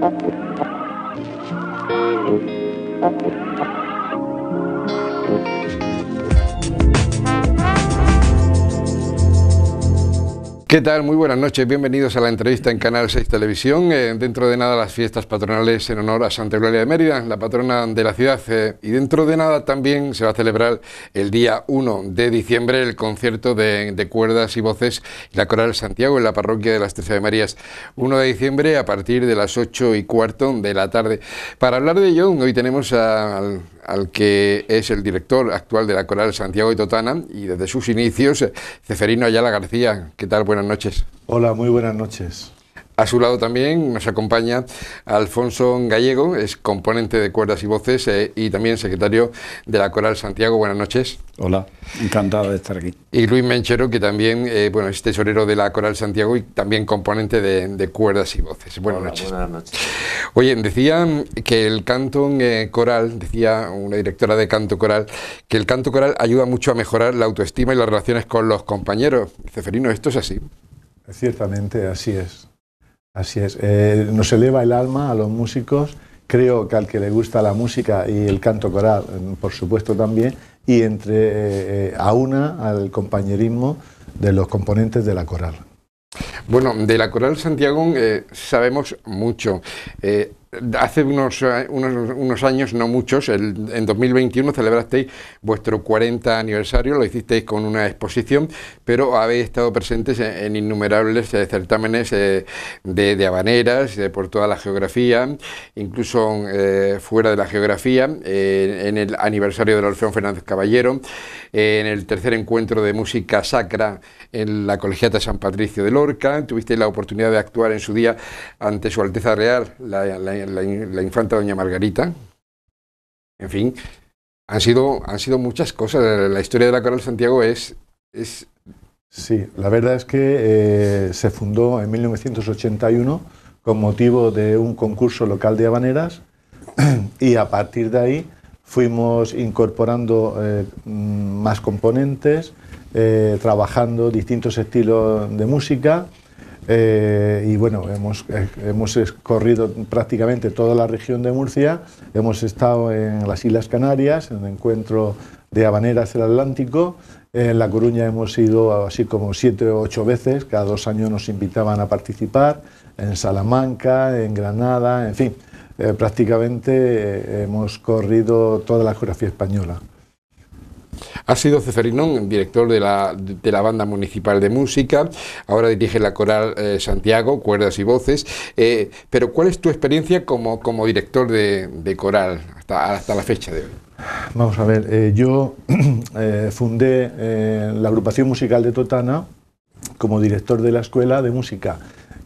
Thank you. ¿Qué tal? Muy buenas noches. Bienvenidos a la entrevista en Canal 6 Televisión. Eh, dentro de nada las fiestas patronales en honor a Santa Gloria de Mérida, la patrona de la ciudad. Eh, y dentro de nada también se va a celebrar el día 1 de diciembre el concierto de, cuerdas y voces y la Coral Santiago en la parroquia de las Trece de Marías. 1 de diciembre a partir de las 8 y cuarto de la tarde. Para hablar de ello, hoy tenemos a, al al que es el director actual de la Coral Santiago de Totana y desde sus inicios, Ceferino Ayala García. ¿Qué tal? Buenas noches. Hola, muy buenas noches. A su lado también nos acompaña Alfonso Gallego, es componente de cuerdas y voces eh, y también secretario de la Coral Santiago. Buenas noches. Hola, encantado de estar aquí. Y Luis Menchero, que también eh, bueno, es tesorero de la Coral Santiago y también componente de, cuerdas y voces. Buenas noches. Buenas noches. Oye, decía que el canto eh, coral, decía una directora de canto coral, que el canto coral ayuda mucho a mejorar la autoestima y las relaciones con los compañeros. Ceferino, ¿esto es así? Ciertamente así es. Así es. Eh, nos eleva el alma a los músicos. Creo que al que le gusta la música y el canto coral, mm, por supuesto también, y entre eh, eh, a una al compañerismo de los componentes de la coral. Bueno, de la coral Santiago sabemos mucho. Hace eh, unos, unos, años, no muchos, en 2021 celebrasteis vuestro 40 aniversario, lo hicisteis con una exposición, pero habéis estado presentes en, innumerables eh, certámenes eh, de, habaneras por toda la geografía, incluso fuera de la geografía, en el aniversario del Orfeón Fernández Caballero, en el tercer encuentro de música sacra en la Colegiata San Patricio de Lorca, tuviste la oportunidad de actuar en su día ante Su Alteza Real, la, infanta Doña Margarita. En fin, han sido, han sido muchas cosas. La historia de la Coral Santiago es, es... Sí, la verdad es que eh, se fundó en 1981 con motivo de un concurso local de habaneras y a partir de ahí fuimos incorporando eh, más componentes, eh, trabajando distintos estilos de música. Eh, y bueno, hemos, eh, hemos corrido prácticamente toda la región de Murcia, hemos estado en las Islas Canarias, en el encuentro de habaneras del Atlántico, en La Coruña hemos ido así como siete o ocho veces, cada dos años nos invitaban a participar, en Salamanca, en Granada, en fin, prácticamente hemos corrido toda la geografía española. Ha sido Ceferinón, director de la, Banda Municipal de Música, ahora dirige la Coral eh, Santiago, Cuerdas y Voces, eh, pero ¿cuál es tu experiencia como, director de, coral hasta, la fecha de hoy? Vamos a ver, eh, yo fundé la agrupación musical de Totana como director de la Escuela de Música,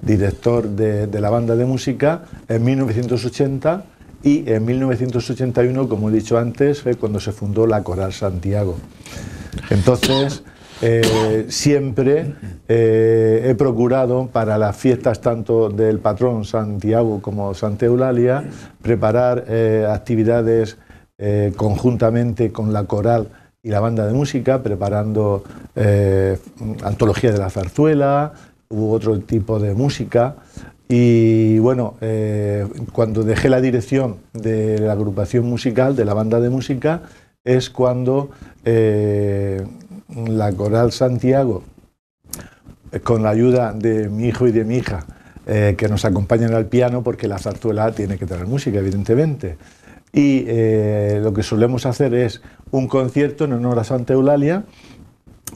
director de la Banda de Música en 1980 y en 1981, como he dicho antes, fue cuando se fundó la Coral Santiago. Entonces, eh, siempre eh, he procurado para las fiestas tanto del patrón Santiago como Santa Eulalia preparar eh, actividades conjuntamente con la coral y la banda de música, preparando antología de la zarzuela, hubo otro tipo de música, y bueno, eh, cuando dejé la dirección de la agrupación musical, de la banda de música, es cuando eh, la Coral Santiago, con la ayuda de mi hijo y de mi hija, eh, que nos acompañan al piano, porque la zarzuela tiene que tener música, evidentemente. Y lo que solemos hacer es un concierto en honor a Santa Eulalia,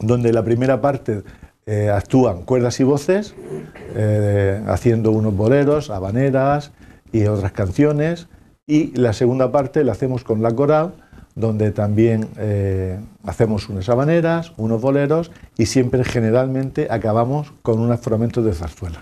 donde la primera parte eh, actúan cuerdas y voces, eh, haciendo unos boleros, habaneras y otras canciones. Y la segunda parte la hacemos con la coral, donde también eh, hacemos unas habaneras, unos boleros y siempre generalmente acabamos con un fragmentos de zarzuela.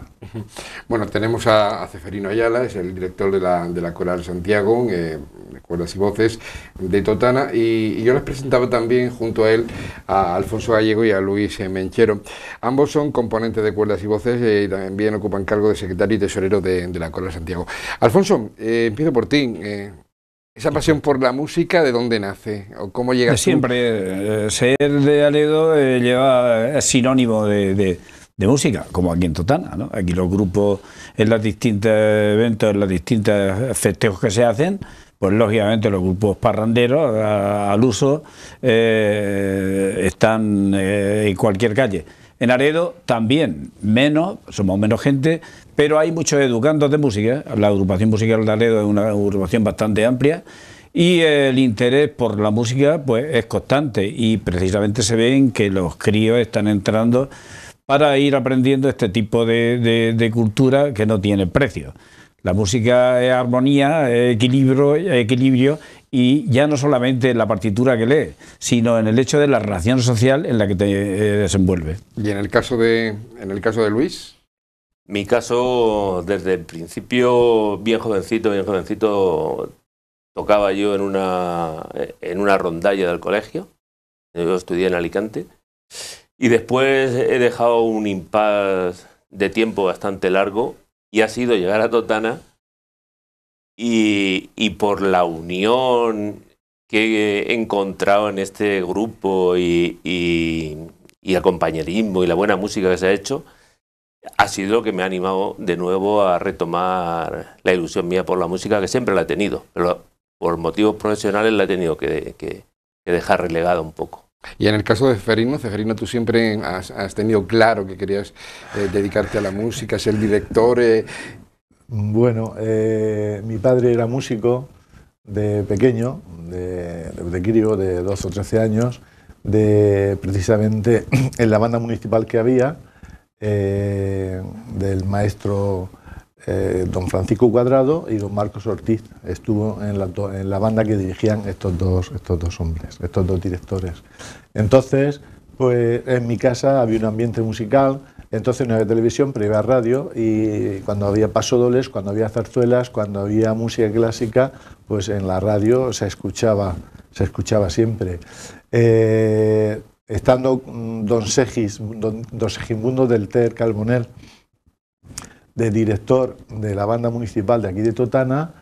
Bueno, tenemos a, Ceferino Ayala, es el director de la, de la Coral Santiago, eh, de Cuerdas y Voces de Totana, y, yo les presentaba también junto a él a Alfonso Gallego y a Luis Menchero. Ambos son componentes de Cuerdas y Voces eh, y también ocupan cargo de secretario y tesorero de, de la Coral Santiago. Alfonso, empiezo por ti ¿Esa pasión por la música de dónde nace? ¿O cómo llega Siempre, eh, ser de Aledo eh, lleva, es sinónimo de, música, como aquí en Totana. ¿no? Aquí los grupos, en los distintos eventos, en los distintos festejos que se hacen, pues lógicamente los grupos parranderos al uso eh, están en cualquier calle. En Aredo también, menos, somos menos gente, pero hay muchos educandos de música, la agrupación musical de Aledo es una agrupación bastante amplia, y el interés por la música pues es constante y precisamente se ven que los críos están entrando para ir aprendiendo este tipo de, cultura que no tiene precio. La música es armonía, equilibrio, y ya no solamente en la partitura que lee, sino en el hecho de la relación social en la que te eh, desenvuelve. Y en el caso de, en el caso de Luis, mi caso, desde el principio, bien jovencito, bien jovencito, tocaba yo en una, en una rondalla del colegio. Yo estudié en Alicante. Y después he dejado un impas de tiempo bastante largo y ha sido llegar a Totana y, y, por la unión que he encontrado en este grupo y, y, y el compañerismo y la buena música que se ha hecho, ha sido lo que me ha animado de nuevo a retomar la ilusión mía por la música, que siempre la he tenido, pero por motivos profesionales la he tenido que, que, dejar relegada un poco. Y en el caso de Ceferino, Ceferino, tú siempre has, tenido claro que querías eh, dedicarte a la música, ser director. Eh. Bueno, eh, mi padre era músico de pequeño, de, de, de de 12 o 13 años, de, precisamente en la banda municipal que había, eh, del maestro eh, don Francisco Cuadrado y don Marcos Ortiz. Estuvo en la, en la, banda que dirigían estos dos, estos dos hombres, estos dos directores. Entonces, pues en mi casa había un ambiente musical, entonces no había televisión, pero había radio y cuando había pasodoles, cuando había zarzuelas, cuando había música clásica, pues en la radio se escuchaba, se escuchaba siempre. Eh, estando mm, don Segis, don, del Ter Carbonel, de director de la banda municipal de aquí de Totana,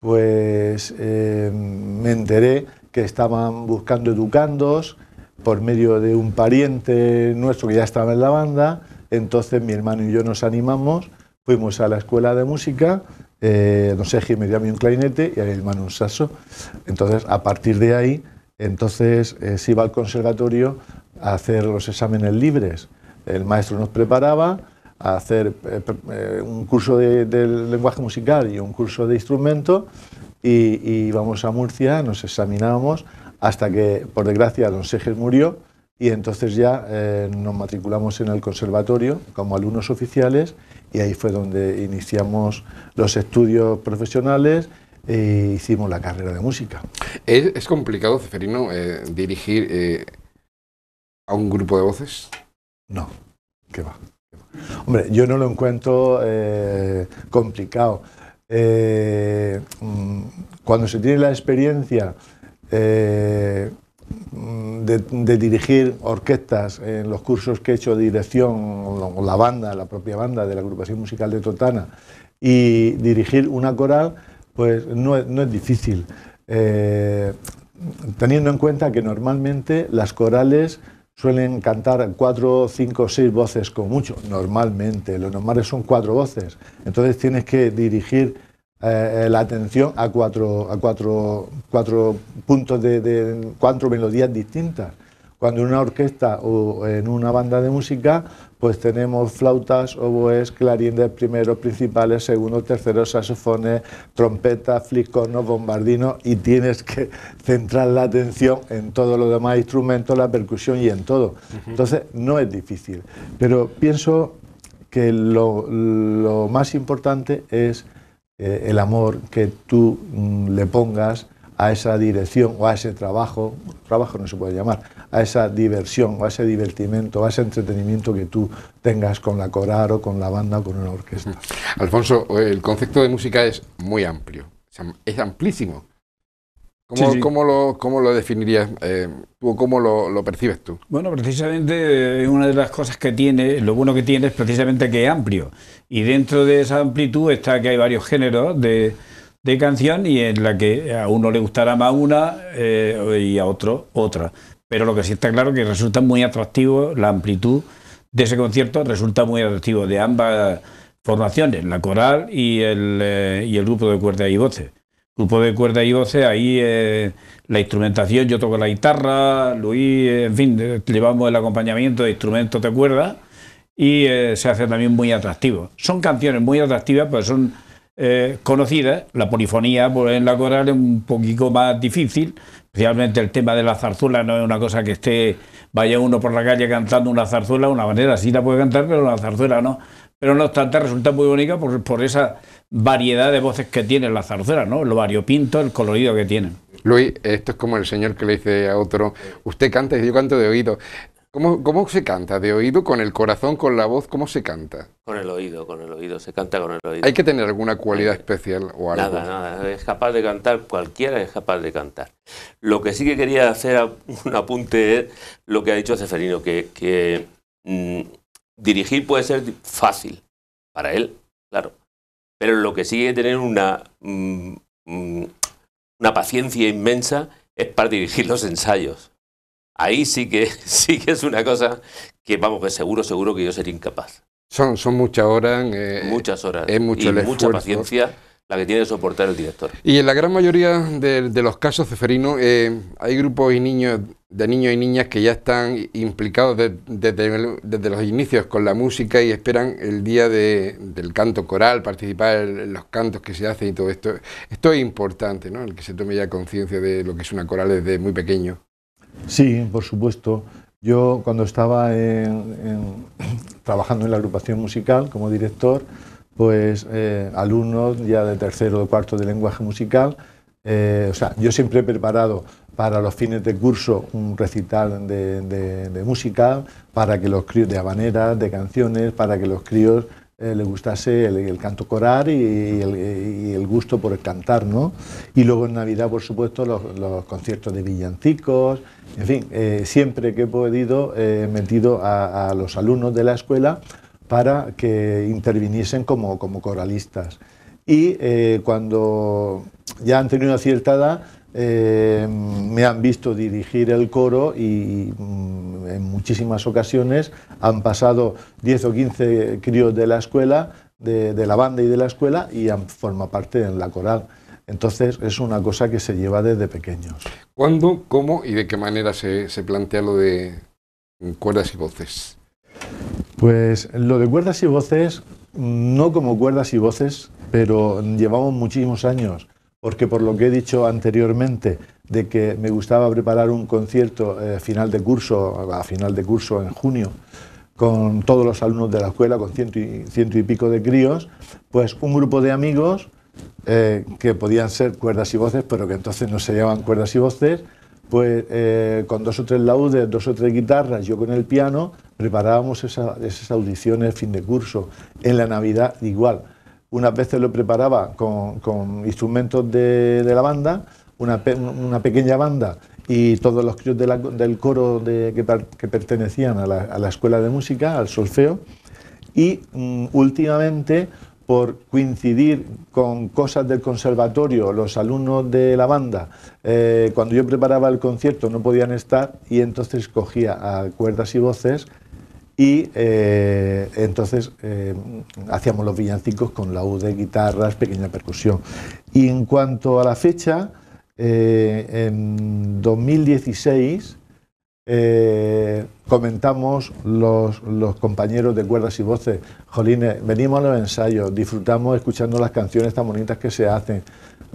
pues eh, me enteré que estaban buscando educandos por medio de un pariente nuestro que ya estaba en la banda, entonces mi hermano y yo nos animamos, fuimos a la escuela de música, eh, don Segis me dio a mí un clarinete y a mi hermano un saso entonces a partir de ahí entonces eh, se iba al conservatorio a hacer los exámenes libres. El maestro nos preparaba a hacer eh, eh, un curso de, lenguaje musical y un curso de instrumento y, íbamos a Murcia, nos examinábamos hasta que, por desgracia, don Seges murió y entonces ya nos matriculamos en el conservatorio como alumnos oficiales y ahí fue donde iniciamos los estudios profesionales ...e hicimos la carrera de música. ¿Es, complicado, Ceferino, eh, dirigir eh, a un grupo de voces? No, que va. Hombre, yo no lo encuentro complicado. Mm, cuando se tiene la experiencia de, de, dirigir orquestas en los cursos que he hecho de dirección, o la banda, la propia banda de la agrupación musical de Totana, y dirigir una coral, pues no es, no es difícil. Eh, teniendo en cuenta que normalmente las corales suelen cantar cuatro, cinco, seis voces con mucho. Normalmente, lo normal son cuatro voces. Entonces tienes que dirigir eh, la atención a cuatro, a cuatro, cuatro puntos de cuatro melodías distintas. Cuando en una orquesta o en una banda de música, pues tenemos flautas, oboes, clarines, primeros, principales, segundo, terceros, saxofones, trompetas, flicornos, bombardinos y tienes que centrar la atención en todos los demás instrumentos, la percusión y en todo. Entonces no es difícil, pero pienso que lo, más importante es eh, el amor que tú mm, le pongas a esa dirección o a ese trabajo, trabajo no se puede llamar, a esa diversión o a ese divertimento, a ese entretenimiento que tú tengas con la coral o con la banda o con una orquesta. Alfonso, el concepto de música es muy amplio, es amplísimo. ¿Cómo, lo, lo definirías o eh, cómo lo, percibes tú? Bueno, precisamente eh, una de las cosas que tiene, lo bueno que tiene es precisamente que es amplio. Y dentro de esa amplitud está que hay varios géneros de, de canción y en la que a uno le gustará más una eh, y a otro otra. Pero lo que sí está claro es que resulta muy atractivo la amplitud de ese concierto, resulta muy atractivo de ambas formaciones, la coral y el, eh, grupo de cuerdas y voces. Grupo de cuerdas y voces, ahí eh, la instrumentación, yo toco la guitarra, Luis, en fin, llevamos el acompañamiento de instrumentos de cuerda y se hace también muy atractivo. Son canciones muy atractivas, pero son eh, ...conocida, La polifonía pues, en la coral es un poquito más difícil, especialmente el tema de la zarzuela no es una cosa que esté, vaya uno por la calle cantando una zarzuela, una manera sí la puede cantar, pero una zarzuela no. Pero no obstante, resulta muy bonita por, por esa variedad de voces que tiene la zarzuela, ¿no? Lo variopinto, el colorido que tiene. Luis, esto es como el señor que le dice a otro, usted canta y yo canto de oído. ¿Cómo, se canta? ¿De oído, con el corazón, con la voz? ¿Cómo se canta? Con el oído, con el oído, se canta con el oído. ¿Hay que tener alguna cualidad especial o algo? Nada, nada, es capaz de cantar, cualquiera es capaz de cantar. Lo que sí que quería hacer un apunte es lo que ha dicho Ceferino, que, mm, dirigir puede ser fácil para él, claro, pero lo que sí que tener una, mm, mm, una paciencia inmensa es para dirigir los ensayos Ahí sí que, sí que es una cosa que, vamos, que seguro, seguro que yo sería incapaz. Son, son muchas horas. Eh, muchas horas. Es y mucha paciencia la que tiene que soportar el director. Y en la gran mayoría de, los casos, Ceferino, eh, hay grupos y niños, de niños y niñas que ya están implicados desde, los inicios con la música y esperan el día del canto coral, participar en los cantos que se hacen y todo esto. Esto es importante, ¿no? El que se tome ya conciencia de lo que es una coral desde muy pequeño. Sí, por supuesto. Yo cuando estaba trabajando en la agrupación musical como director, pues eh, alumnos ya de tercero o cuarto de lenguaje musical, eh, o sea, yo siempre he preparado para los fines de curso un recital de, música, para que los críos de habaneras, de canciones, para que los críos eh, le gustase el, canto coral y, el, gusto por el cantar, ¿no? Y luego en Navidad, por supuesto, los, conciertos de villancicos, en fin, eh, siempre que he podido eh, he metido a, los alumnos de la escuela para que interviniesen como, como coralistas. Y cuando ya han tenido cierta edad, eh, me han visto dirigir el coro y mm, en muchísimas ocasiones han pasado 10 o 15 críos de la escuela, de, la banda y de la escuela, y han, formado parte en la coral. Entonces es una cosa que se lleva desde pequeños. ¿Cuándo, cómo y de qué manera se plantea lo de cuerdas y voces? Pues lo de cuerdas y voces, no como cuerdas y voces, pero llevamos muchísimos años porque por lo que he dicho anteriormente de que me gustaba preparar un concierto a eh, final de curso, a final de curso en junio, con todos los alumnos de la escuela, con ciento y, ciento y pico de críos, pues un grupo de amigos eh, que podían ser cuerdas y voces, pero que entonces no se llamaban cuerdas y voces, pues eh, con dos o tres laudes, dos o tres guitarras, yo con el piano, preparábamos esas audiciones fin de curso. En la Navidad igual unas veces lo preparaba con, instrumentos de, la banda, una, pequeña banda y todos los críos del coro de, que, pertenecían a la, escuela de música, al solfeo, y mm, últimamente por coincidir con cosas del conservatorio, los alumnos de la banda, eh, cuando yo preparaba el concierto no podían estar y entonces cogía a cuerdas y voces y eh, entonces eh, hacíamos los villancicos con la U de guitarras, pequeña percusión. Y en cuanto a la fecha, eh, en 2016 comentamos los, compañeros de cuerdas y voces, Jolines, venimos a los ensayos, disfrutamos escuchando las canciones tan bonitas que se hacen.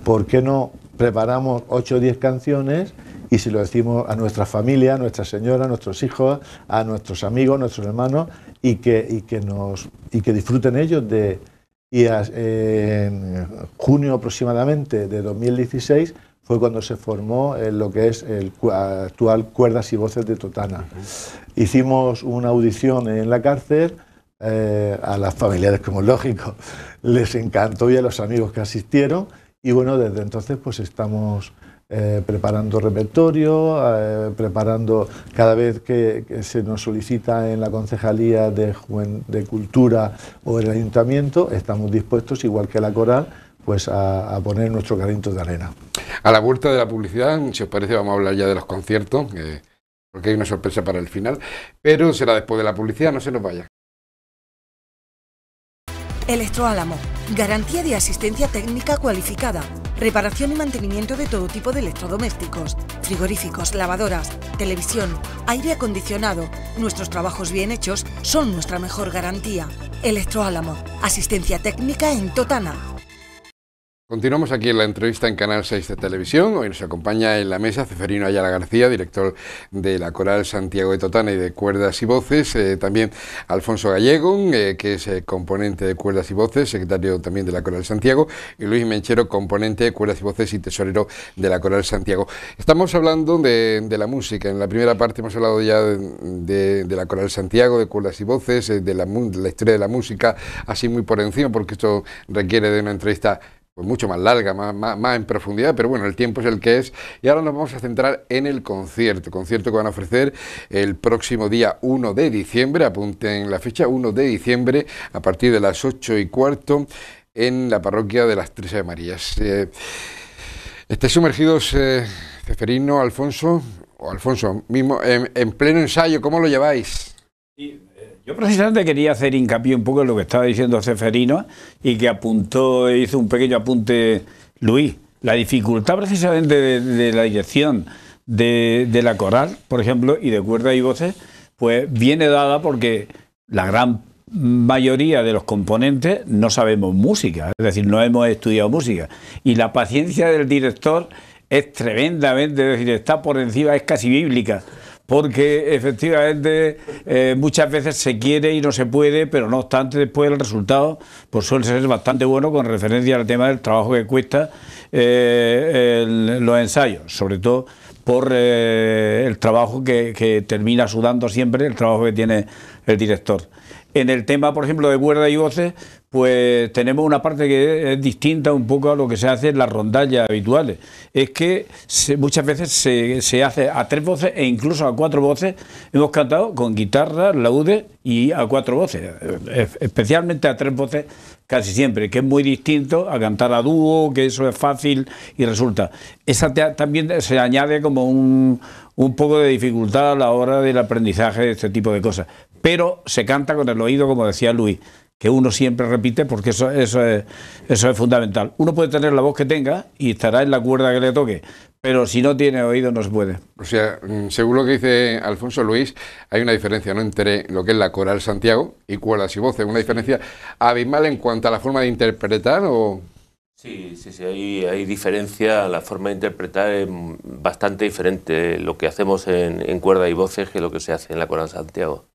¿Por qué no preparamos 8 o 10 canciones y se lo decimos a nuestra familia, a nuestra señora, a nuestros hijos, a nuestros amigos, a nuestros hermanos y que, que, nos, y que disfruten ellos de... Y en junio aproximadamente de 2016 fue cuando se formó eh, lo que es el actual Cuerdas y Voces de Totana. Hicimos una audición en la cárcel. Eh, a las familiares, como lógico, les encantó y a los amigos que asistieron. Y bueno, desde entonces pues estamos eh, preparando repertorio, eh, preparando cada vez que, se nos solicita en la Concejalía de, Cultura o el Ayuntamiento, estamos dispuestos, igual que la Coral, pues a, poner nuestro carrito de arena. A la vuelta de la publicidad, si os parece, vamos a hablar ya de los conciertos, porque hay una sorpresa para el final, pero será después de la publicidad, no se nos vaya. Electroálamo, garantía de asistencia técnica cualificada reparación y mantenimiento de todo tipo de electrodomésticos, frigoríficos, lavadoras, televisión, aire acondicionado. Nuestros trabajos bien hechos son nuestra mejor garantía. Electroálamo, asistencia técnica en Totana. Continuamos aquí en la entrevista en Canal 6 de Televisión. Hoy nos acompaña en la mesa Ceferino Ayala García, director de la Coral Santiago de Totana y de Cuerdas y Voces. Eh, también Alfonso Gallego, eh, que es eh, componente de Cuerdas y Voces, secretario también de la Coral Santiago. Y Luis Menchero, componente de Cuerdas y Voces y tesorero de la Coral Santiago. Estamos hablando de, la música. En la primera parte hemos hablado ya de, la Coral Santiago, de Cuerdas y Voces, de la historia de la música, así muy por encima, porque esto requiere de una entrevista pues mucho más larga, más, en profundidad, pero bueno, el tiempo es el que es. Y ahora nos vamos a centrar en el concierto, concierto que van a ofrecer el próximo día 1 de diciembre, apunten la fecha, 1 de diciembre, a partir de las 8 y cuarto, en la parroquia de las Tres de Marías. Esté eh, estáis sumergidos, eh, Ceferino, Alfonso, o Alfonso mismo, en, pleno ensayo, ¿cómo lo lleváis? Sí yo precisamente quería hacer hincapié un poco en lo que estaba diciendo Ceferino y que apuntó, hizo un pequeño apunte Luis. La dificultad precisamente de, la dirección de, de, la coral, por ejemplo, y de cuerdas y voces, pues viene dada porque la gran mayoría de los componentes no sabemos música, es decir, no hemos estudiado música. Y la paciencia del director es tremendamente, es decir, está por encima, es casi bíblica porque efectivamente eh, muchas veces se quiere y no se puede, pero no obstante después el resultado pues suele ser bastante bueno con referencia al tema del trabajo que cuesta eh, los ensayos, sobre todo por eh, el trabajo que, que, termina sudando siempre, el trabajo que tiene el director. En el tema, por ejemplo, de cuerda y voces, pues tenemos una parte que es distinta un poco a lo que se hace en las rondallas habituales. Es que muchas veces se, hace a tres voces e incluso a cuatro voces. Hemos cantado con guitarra, laude y a cuatro voces, e, e, especialmente a tres voces casi siempre, que es muy distinto a cantar a dúo, que eso es fácil y resulta. Esa también se añade como un, un poco de dificultad a la hora del aprendizaje de este tipo de cosas. Pero se canta con el oído, como decía Luis que uno siempre repite porque eso, eso, es, eso es fundamental. Uno puede tener la voz que tenga y estará en la cuerda que le toque, pero si no tiene oído no se puede. O sea, mm, según lo que dice Alfonso Luis, hay una diferencia ¿no? entre lo que es la coral Santiago y cuerdas y voces, una diferencia abismal en cuanto a la forma de interpretar o... Sí, sí, sí, hay, diferencia, la forma de interpretar es bastante diferente lo que hacemos en, Cuerdas cuerda y voces que lo que se hace en la coral Santiago.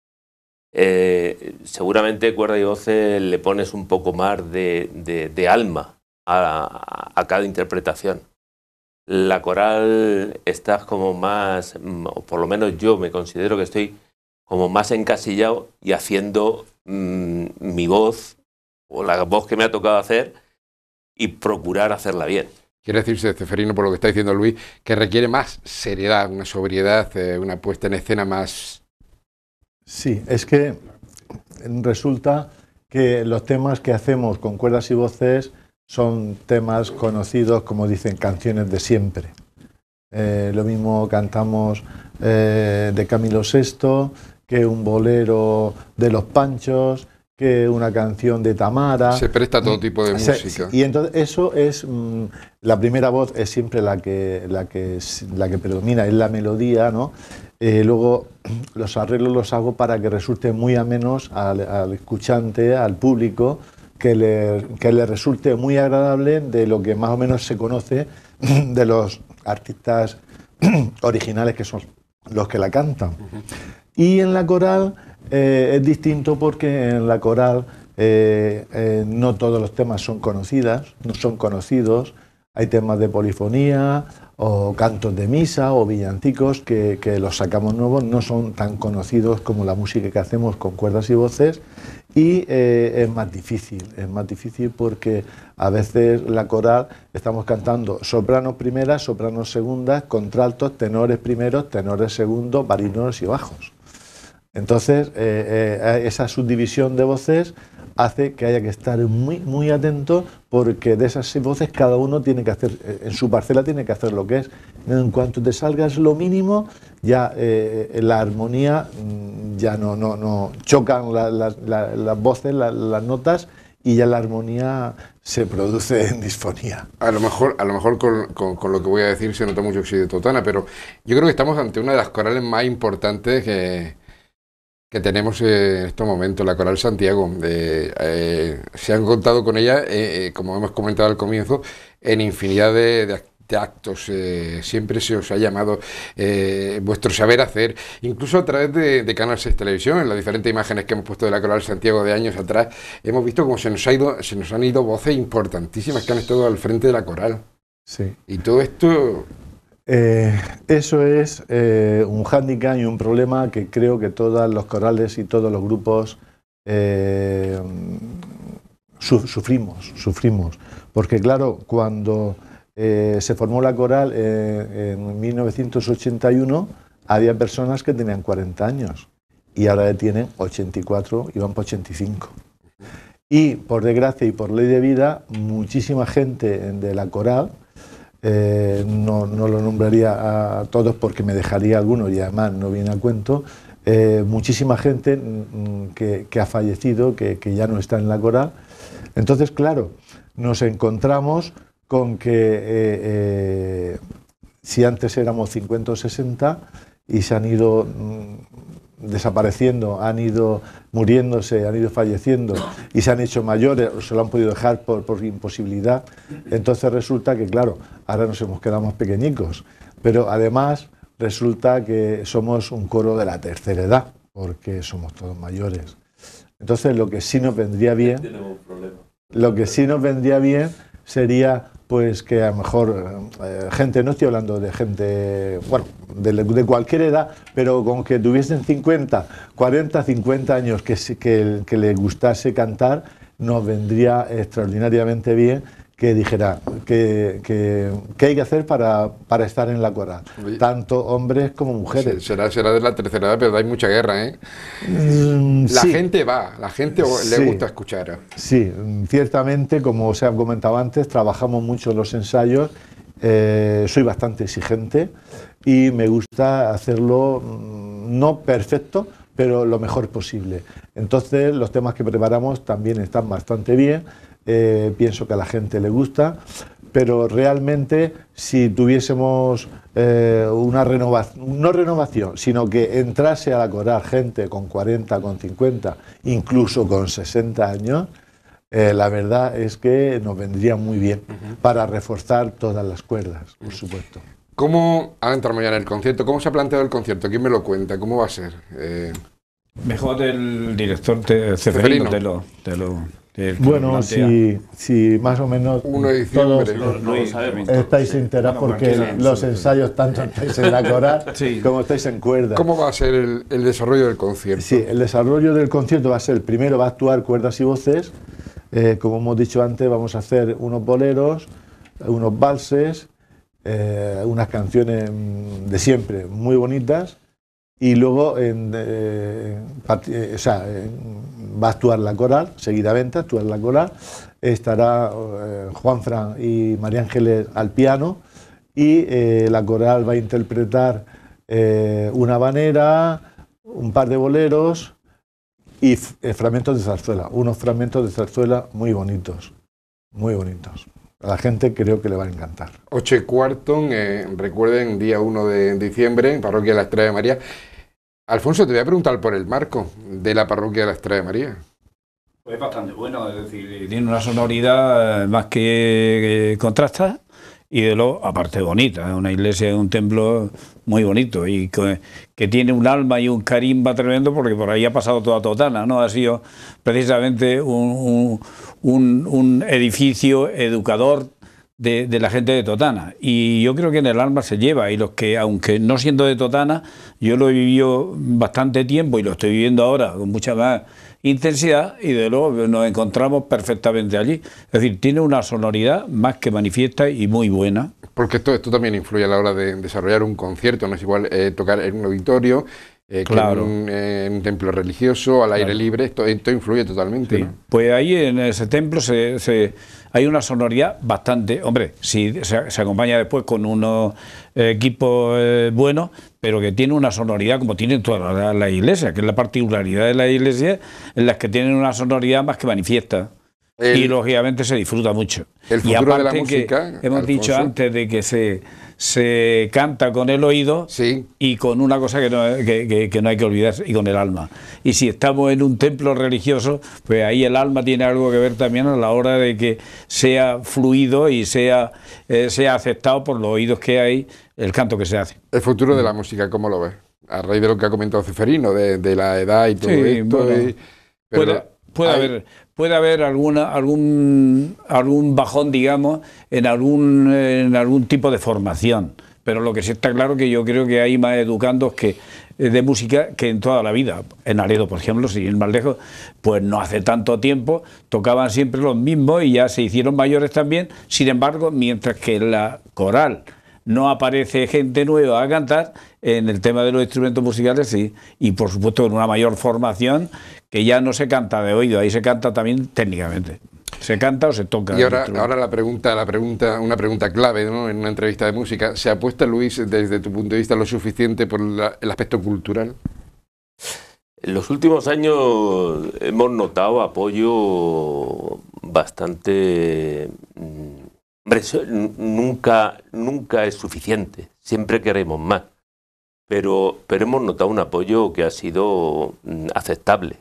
Eh, seguramente Cuerda y Voce le pones un poco más de, alma a, cada interpretación. La coral estás como más, mm, o por lo menos yo me considero que estoy como más encasillado y haciendo mm, mi voz o la voz que me ha tocado hacer y procurar hacerla bien. Quiere decirse, Ceferino, por lo que está diciendo Luis, que requiere más seriedad, una sobriedad, eh, una puesta en escena más Sí, es que resulta que los temas que hacemos con cuerdas y voces son temas conocidos, como dicen, canciones de siempre. Eh, lo mismo cantamos eh, de Camilo VI que un bolero de Los Panchos, que una canción de Tamara. Se presta todo mm, tipo de música. Y entonces eso es mm, la primera voz es siempre la que la que la que predomina es la melodía, ¿no? Eh, luego los arreglos los hago para que resulte muy amenos al, al escuchante, al público, que le, que le, resulte muy agradable de lo que más o menos se conoce de los artistas originales que son los que la cantan. Y en la coral eh, es distinto porque en la coral eh, no todos los temas son conocidas, no son conocidos. Hay temas de polifonía, o cantos de misa o villancicos que, los sacamos nuevos, no son tan conocidos como la música que hacemos con cuerdas y voces y eh, es más difícil, es más difícil porque a veces la coral estamos cantando sopranos primeras, sopranos segundas, contraltos, tenores primeros, tenores segundos, barítonos y bajos. Entonces, eh, eh, esa subdivisión de voces hace que haya que estar muy, muy atento porque de esas seis voces cada uno tiene que hacer, eh, en su parcela tiene que hacer lo que es. En cuanto te salgas lo mínimo, ya eh, la armonía, mm, ya no, no, no chocan las voces, las notas y ya la armonía se produce en disfonía. A lo mejor, a lo mejor con, con, lo que voy a decir se nota mucho Totana pero yo creo que estamos ante una de las corales más importantes que que tenemos eh, en estos momentos, la Coral Santiago. Eh, se han contado con ella, eh, como hemos comentado al comienzo, en infinidad de, actos, siempre se os ha llamado vuestro saber hacer, incluso a través de, de, Canal 6 Televisión, en las diferentes imágenes que hemos puesto de la Coral Santiago de años atrás, hemos visto cómo se nos, ha ido, se nos han ido voces importantísimas que han estado al frente de la Coral. Sí. Y todo esto eh, eso es eh, un hándicap y un problema que creo que todos los corales y todos los grupos eh, sufrimos, sufrimos. Porque claro, cuando se formó la coral en 1981, había personas que tenían 40 años y ahora tienen 84 y van por 85. Y por desgracia y por ley de vida, muchísima gente de la coral eh, no, no lo nombraría a todos porque me dejaría alguno y además no viene a cuento, eh, muchísima gente que, ha fallecido, que, ya no está en la coral. Entonces, claro, nos encontramos con que eh, si antes éramos 50 o 60 y se han ido mm, desapareciendo, han ido muriéndose, han ido falleciendo y se han hecho mayores o se lo han podido dejar por, imposibilidad, entonces resulta que, claro, ahora nos hemos quedado más pequeñicos, pero además resulta que somos un coro de la tercera edad, porque somos todos mayores. Entonces lo que sí nos vendría bien, lo que sí nos vendría bien sería pues que a lo mejor eh, gente, no estoy hablando de gente, bueno, de, cualquier edad, pero con que tuviesen 50, 40, 50 años que, que, le gustase cantar, nos vendría extraordinariamente bien que dijera qué que, hay que hacer para, estar en la coral, tanto hombres como mujeres. Será, será de la tercera edad, pero hay mucha guerra, ¿eh? mm, la gente va, la gente le gusta escuchar. Sí, ciertamente, como se ha comentado antes, trabajamos mucho los ensayos, eh, soy bastante exigente y me gusta hacerlo mm, no perfecto, pero lo mejor posible. Entonces los temas que preparamos también están bastante bien, eh, pienso que a la gente le gusta, pero realmente si tuviésemos eh, una renovación, no renovación, sino que entrase a la coral gente con 40, con 50, incluso con 60 años, eh, la verdad es que nos vendría muy bien para reforzar todas las cuerdas, por supuesto. ¿Cómo, ha entrado mañana el concierto, cómo se ha planteado el concierto? ¿Quién me lo cuenta? ¿Cómo va a ser? Eh, Mejor el director te, Ceferino, lo... bueno, si, si, más o menos todos no, estáis enterados porque los ensayos tanto estáis en la cora como estáis en cuerda. ¿Cómo va a ser el, desarrollo del concierto? Sí, el desarrollo del concierto va a ser, primero va a actuar cuerdas y voces, eh, como hemos dicho antes, vamos a hacer unos boleros, unos valses, eh, unas canciones de siempre muy bonitas y luego eh, eh, va a actuar la coral, seguidamente actuar la coral, estará Juanfran y María Ángeles al piano y la coral va a interpretar una banera, un par de boleros y fragmentos de zarzuela, unos fragmentos de zarzuela muy bonitos, muy bonitos. A la gente creo que le va a encantar. Ocho y cuarto, eh, recuerden, día 1 de diciembre, en Parroquia de la Estrella de María. Alfonso, te voy a preguntar por el marco de la Parroquia de la Estrella de María. Pues bastante bueno, es decir, tiene una sonoridad más que contrasta y de lo, aparte bonita, ¿eh? una iglesia, un templo muy bonito y que, tiene un alma y un carimba tremendo porque por ahí ha pasado toda Totana, ¿no? Ha sido precisamente un, edificio educador de, de, la gente de Totana. Y yo creo que en el alma se lleva. Y los que, aunque no siendo de Totana, yo lo he vivido bastante tiempo y lo estoy viviendo ahora con mucha más intensidad y de luego nos encontramos perfectamente allí. Es decir, tiene una sonoridad más que manifiesta y muy buena. Porque esto, esto también influye a la hora de desarrollar un concierto, no es igual eh, tocar en un auditorio eh, claro. Eh, en, un templo religioso, al aire libre, esto, esto, influye totalmente. Pues ahí en ese templo se, hay una sonoridad bastante, hombre, si se, acompaña después con unos eh, equipos bueno buenos, pero que tiene una sonoridad como tiene toda la, iglesia, que es la particularidad de la iglesia, en las que tienen una sonoridad más que manifiesta. y lógicamente se disfruta mucho. El futuro de la música, hemos dicho antes de que se se canta con el oído y con una cosa que no, hay que olvidar, y con el alma. Y si estamos en un templo religioso, pues ahí el alma tiene algo que ver también a la hora de que sea fluido y sea, eh, sea aceptado por los oídos que hay el canto que se hace. El futuro de la música, ¿cómo lo ves? A raíz de lo que ha comentado Ceferino, de, la edad y todo esto. puede, haber puede haber alguna, algún, algún bajón, digamos, en algún, en algún tipo de formación. Pero lo que sí está claro que yo creo que hay más educandos que eh, de música que en toda la vida. En Aledo, por ejemplo, si ir más lejos, pues no hace tanto tiempo tocaban siempre los mismos y ya se hicieron mayores también. Sin embargo, mientras que la coral no aparece gente nueva a cantar, en el tema de los instrumentos musicales sí, y por supuesto con una mayor formación que ya no se canta de oído, ahí se canta también técnicamente. Se canta o se toca. Y ahora, la pregunta, la pregunta, una pregunta clave en una entrevista de música. ¿Se apuesta, Luis, desde tu punto de vista, lo suficiente por el aspecto cultural? En los últimos años hemos notado apoyo bastante mm, Hombre, eso nunca, nunca es suficiente, siempre queremos más, pero, pero hemos notado un apoyo que ha sido mm, aceptable.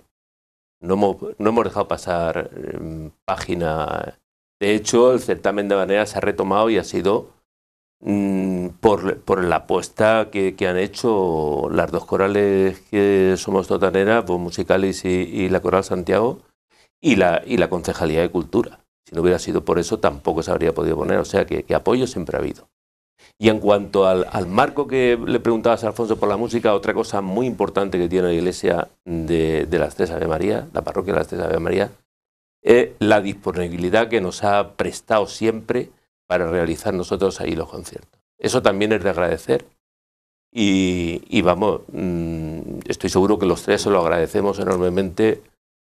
No hemos, dejado pasar mm, página. De hecho, el certamen de manera se ha retomado y ha sido mm, por, la apuesta que, han hecho las dos corales que somos totaneras, Vos Musicalis y, y la Coral Santiago, y la, y la Concejalía de Cultura. Si no hubiera sido por eso, tampoco se habría podido poner. O sea que, apoyo siempre ha habido. Y en cuanto al, marco que le preguntabas a Alfonso por la música, otra cosa muy importante que tiene la iglesia de, de las Tres Ave María, la parroquia de las Tres Ave María, es la disponibilidad que nos ha prestado siempre para realizar nosotros ahí los conciertos. Eso también es de agradecer. Y, vamos, mm, estoy seguro que los tres se lo agradecemos enormemente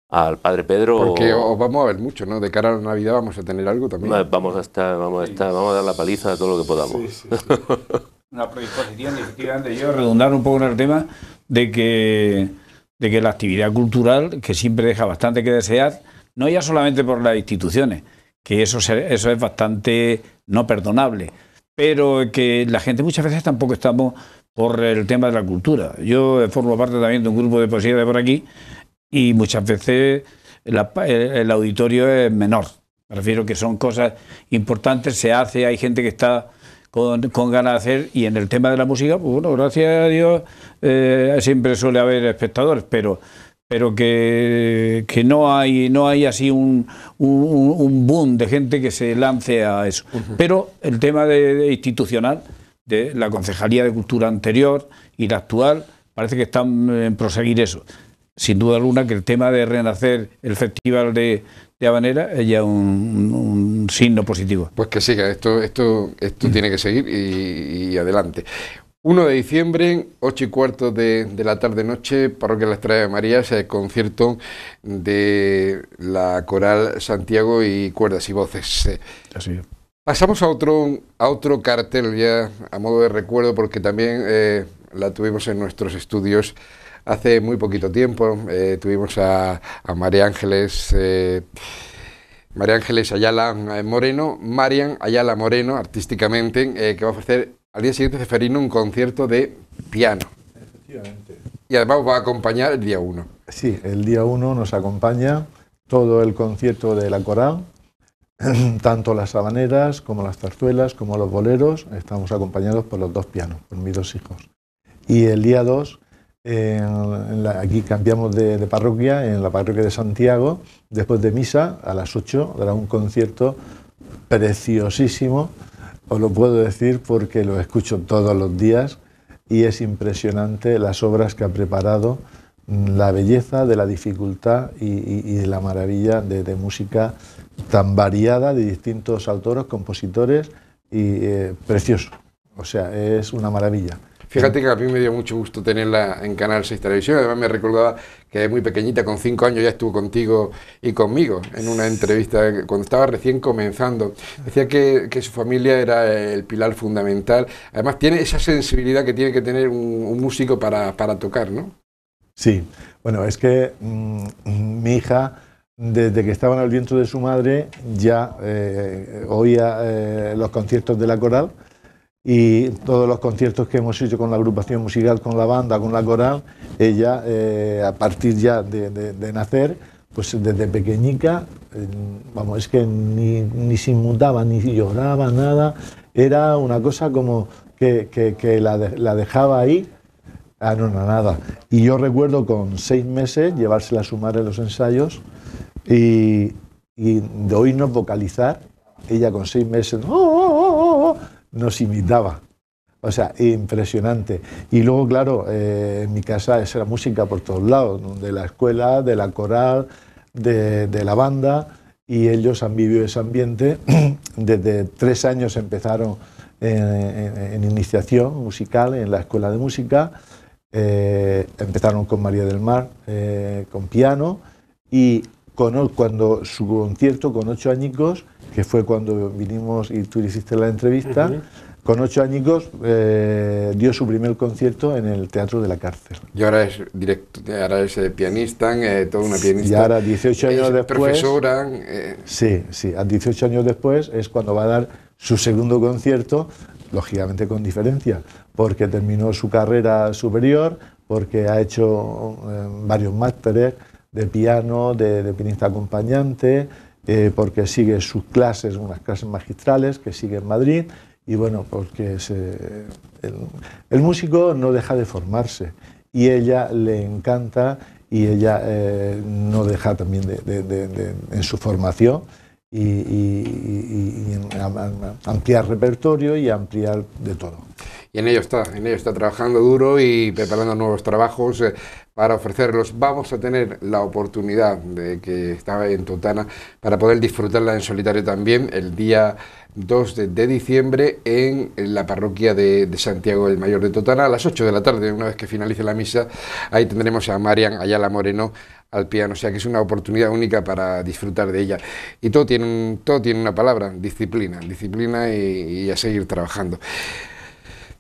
al Padre Pedro. Porque os vamos a ver mucho, ¿no? De cara a la Navidad vamos a tener algo también. Vamos a estar, vamos a estar, vamos a dar la paliza a todo lo que podamos. Una predisposición, efectivamente, yo redundar un poco en el tema de que, de que la actividad cultural, que siempre deja bastante que desear, no ya solamente por las instituciones, que eso, eso es bastante no perdonable, pero que la gente muchas veces tampoco estamos por el tema de la cultura. Yo formo parte también de un grupo de poesía de por aquí y muchas veces el auditorio es menor. Me refiero que son cosas importantes, se hace, hay gente que está con, ganas de hacer y en el tema de la música, pues bueno, gracias a Dios eh, siempre suele haber espectadores, pero pero que, que, no hay no hay así un, boom de gente que se lance a eso. Pero el tema institucional de la Concejalía de Cultura anterior y la actual parece que están en proseguir eso sin duda alguna que el tema de renacer el festival de, de Habanera es ya un, signo positivo. Pues que siga, esto, esto, esto mm. tiene que seguir y, adelante. 1 de diciembre, 8 y cuarto de, la tarde-noche, Parroquia de la Estrella de María, el concierto de la Coral Santiago y Cuerdas y Voces. Pasamos a otro, a otro cartel ya, a modo de recuerdo, porque también eh, la tuvimos en nuestros estudios Hace muy poquito tiempo eh, tuvimos a, María Ángeles. Eh, María Ángeles Ayala eh, Moreno, Marian Ayala Moreno, artísticamente, que va a ofrecer al día siguiente Ceferino un concierto de piano. Y además va a acompañar el día 1. Sí, el día 1 nos acompaña todo el concierto de la coral, tanto las habaneras como las tarzuelas, como los boleros, estamos acompañados por los dos pianos, por mis dos hijos. Y el día 2 aquí cambiamos de, parroquia, en la parroquia de Santiago, después de misa, a las 8, dará un concierto preciosísimo, os lo puedo decir porque lo escucho todos los días y es impresionante las obras que ha preparado, mm, la belleza de la dificultad y, de la maravilla de, música tan variada de distintos autores, compositores y eh, precioso. O sea, es una maravilla. Fíjate que a mí me dio mucho gusto tenerla en Canal 6 Televisión. Además me recordaba que muy pequeñita, con cinco años, ya estuvo contigo y conmigo en una entrevista cuando estaba recién comenzando. Decía que, su familia era el pilar fundamental. Además tiene esa sensibilidad que tiene que tener un, músico para, tocar, ¿no? Sí, bueno, es que mm, mi hija desde que estaba en el vientre de su madre ya eh, oía eh, los conciertos de la coral y todos los conciertos que hemos hecho con la agrupación musical, con la banda, con la coral, ella eh, a partir ya de, nacer, pues desde pequeñica, vamos, es que ni, ni se inmutaba, ni lloraba, nada, era una cosa como que, que, la, la, dejaba ahí, ah, no, no, nada. Y yo recuerdo con seis meses llevársela a su madre los ensayos y, y de oírnos vocalizar, ella con seis meses, ¡oh, oh, oh, oh nos imitaba. O sea, impresionante. Y luego, claro, eh, en mi casa era música por todos lados, de la escuela, de la coral, de, la banda, y ellos han vivido ese ambiente. Desde tres años empezaron eh, en, iniciación musical en la escuela de música. Eh, empezaron con María del Mar, con piano, y cuando su concierto con ocho añicos que fue cuando vinimos y tú hiciste la entrevista, con ocho añicos eh, dio su primer concierto en el Teatro de la Cárcel. Y ahora es, directo, ahora es eh, pianista, eh, toda una pianista. Y ahora, 18 años después... Profesora. Sí, sí, a 18 años después es cuando va a dar su segundo concierto, lógicamente con diferencia, porque terminó su carrera superior, porque ha hecho varios másteres de piano, de, de pianista acompañante porque sigue sus clases, unas clases magistrales que sigue en Madrid, y bueno, porque se, el, músico no deja de formarse, y ella le encanta, y ella no deja también de, en su formación, y, y ampliar repertorio y ampliar de todo en ello está, en ello está trabajando duro y preparando nuevos trabajos eh, para ofrecerlos. Vamos a tener la oportunidad de que está en Totana para poder disfrutarla en solitario también el día 2 de, diciembre en la parroquia de, Santiago el Mayor de Totana a las 8 de la tarde. Una vez que finalice la misa, ahí tendremos a Marian Ayala Moreno al piano, o sea que es una oportunidad única para disfrutar de ella. Y todo tiene, todo tiene una palabra, disciplina, disciplina y a seguir trabajando.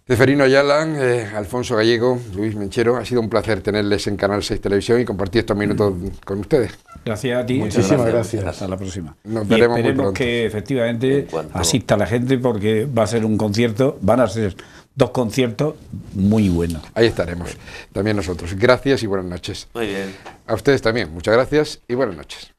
Ceferino Ayala, eh, Alfonso Gallego, Luis Menchero, ha sido un placer tenerles en Canal 6 Televisión y compartir estos minutos con ustedes. Gracias a ti. Muchísimas gracias. Hasta la próxima. Nos veremos pronto. que efectivamente asista la gente porque va a ser un concierto, van a ser dos conciertos muy buenos. Ahí estaremos, también nosotros. Gracias y buenas noches. Muy bien. A ustedes también, muchas gracias y buenas noches.